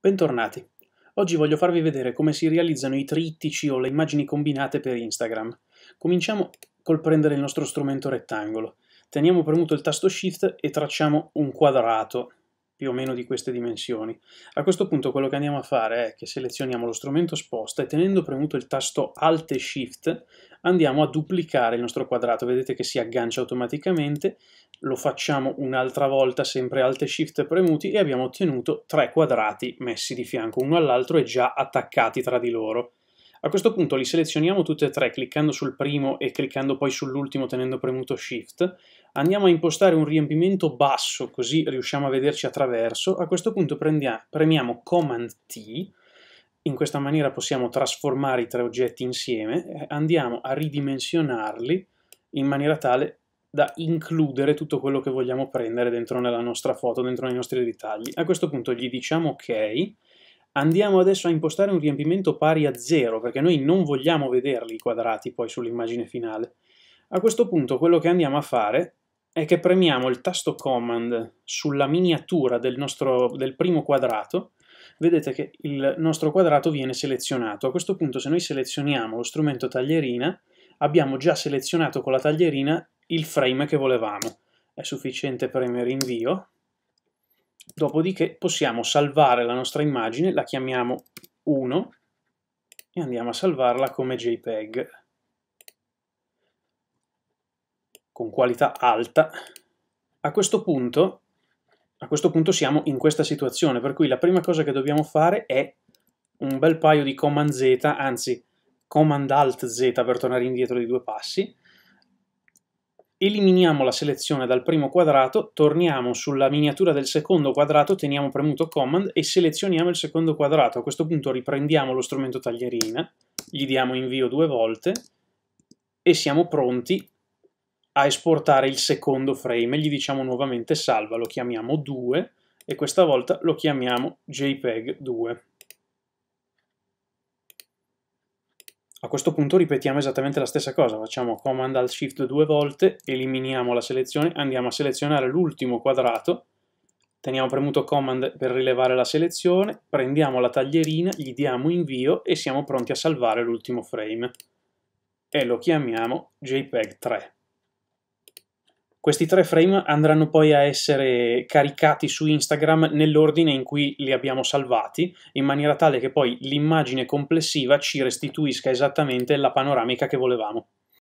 Bentornati! Oggi voglio farvi vedere come si realizzano i trittici o le immagini combinate per Instagram. Cominciamo col prendere il nostro strumento rettangolo. Teniamo premuto il tasto Shift e tracciamo un quadrato più o meno di queste dimensioni. A questo punto quello che andiamo a fare è che selezioniamo lo strumento sposta e tenendo premuto il tasto Alt e Shift andiamo a duplicare il nostro quadrato, vedete che si aggancia automaticamente, lo facciamo un'altra volta sempre Alt e Shift premuti e abbiamo ottenuto tre quadrati messi di fianco uno all'altro e già attaccati tra di loro. A questo punto li selezioniamo tutti e tre cliccando sul primo e cliccando poi sull'ultimo tenendo premuto Shift. Andiamo a impostare un riempimento basso così riusciamo a vederci attraverso. A questo punto premiamo Command T. In questa maniera possiamo trasformare i tre oggetti insieme. Eh, andiamo a ridimensionarli in maniera tale da includere tutto quello che vogliamo prendere dentro nella nostra foto, dentro nei nostri ritagli. A questo punto gli diciamo ok Andiamo adesso a impostare un riempimento pari a 0, perché noi non vogliamo vederli i quadrati poi sull'immagine finale. A questo punto quello che andiamo a fare è che premiamo il tasto Command sulla miniatura del, nostro, del primo quadrato, vedete che il nostro quadrato viene selezionato. A questo punto se noi selezioniamo lo strumento taglierina, abbiamo già selezionato con la taglierina il frame che volevamo. È sufficiente premere invio, Dopodiché possiamo salvare la nostra immagine, la chiamiamo 1 e andiamo a salvarla come JPEG con qualità alta. A questo punto, a questo punto siamo in questa situazione, per cui la prima cosa che dobbiamo fare è un bel paio di Command Z, anzi Command Alt Z per tornare indietro di due passi, Eliminiamo la selezione dal primo quadrato, torniamo sulla miniatura del secondo quadrato, teniamo premuto Command e selezioniamo il secondo quadrato. A questo punto riprendiamo lo strumento taglierina, gli diamo invio due volte e siamo pronti a esportare il secondo frame. Gli diciamo nuovamente salva, lo chiamiamo 2 e questa volta lo chiamiamo JPEG 2. A questo punto ripetiamo esattamente la stessa cosa, facciamo Command Alt Shift due volte, eliminiamo la selezione, andiamo a selezionare l'ultimo quadrato, teniamo premuto Command per rilevare la selezione, prendiamo la taglierina, gli diamo invio e siamo pronti a salvare l'ultimo frame. E lo chiamiamo JPEG 3. Questi tre frame andranno poi a essere caricati su Instagram nell'ordine in cui li abbiamo salvati, in maniera tale che poi l'immagine complessiva ci restituisca esattamente la panoramica che volevamo.